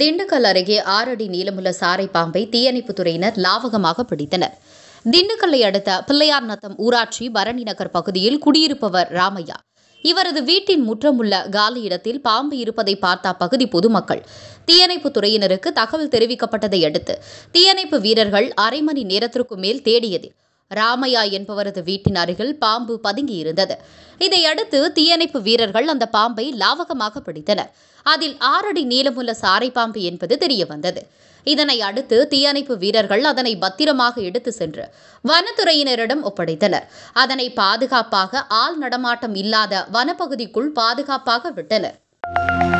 திண்டுக்கல் அருகே ஆறடி நீளமுள்ள சாரை பாம்பை தீயணைப்புத்துறையினர் லாவகமாக பிடித்தனர் திண்டுக்கல்லை அடுத்த பிள்ளையார் நத்தம் ஊராட்சி பரணி நகர் பகுதியில் குடியிருப்பவர் ராமையா இவரது வீட்டின் முற்றமுள்ள காலி இடத்தில் பாம்பு இருப்பதை பார்த்த அப்பகுதி பொதுமக்கள் தீயணைப்பு துறையினருக்கு தகவல் தெரிவிக்கப்பட்டதை அடுத்து தீயணைப்பு வீரர்கள் அரை மணி நேரத்திற்கு மேல் தேடியதில் ராமையா என்பவரது வீட்டின் அருகில் பாம்பு பதுங்கியிருந்தது இதையடுத்து தீயணைப்பு வீரர்கள் அந்த பாம்பை லாவகமாக பிடித்தனர் அதில் ஆறடி நீளமுள்ள சாரை பாம்பு என்பது தெரியவந்தது இதனை அடுத்து தீயணைப்பு வீரர்கள் அதனை பத்திரமாக எடுத்து சென்று வனத்துறையினரிடம் ஒப்படைத்தனர் அதனை பாதுகாப்பாக ஆள் நடமாட்டம் இல்லாத வனப்பகுதிக்குள் பாதுகாப்பாக விட்டனர்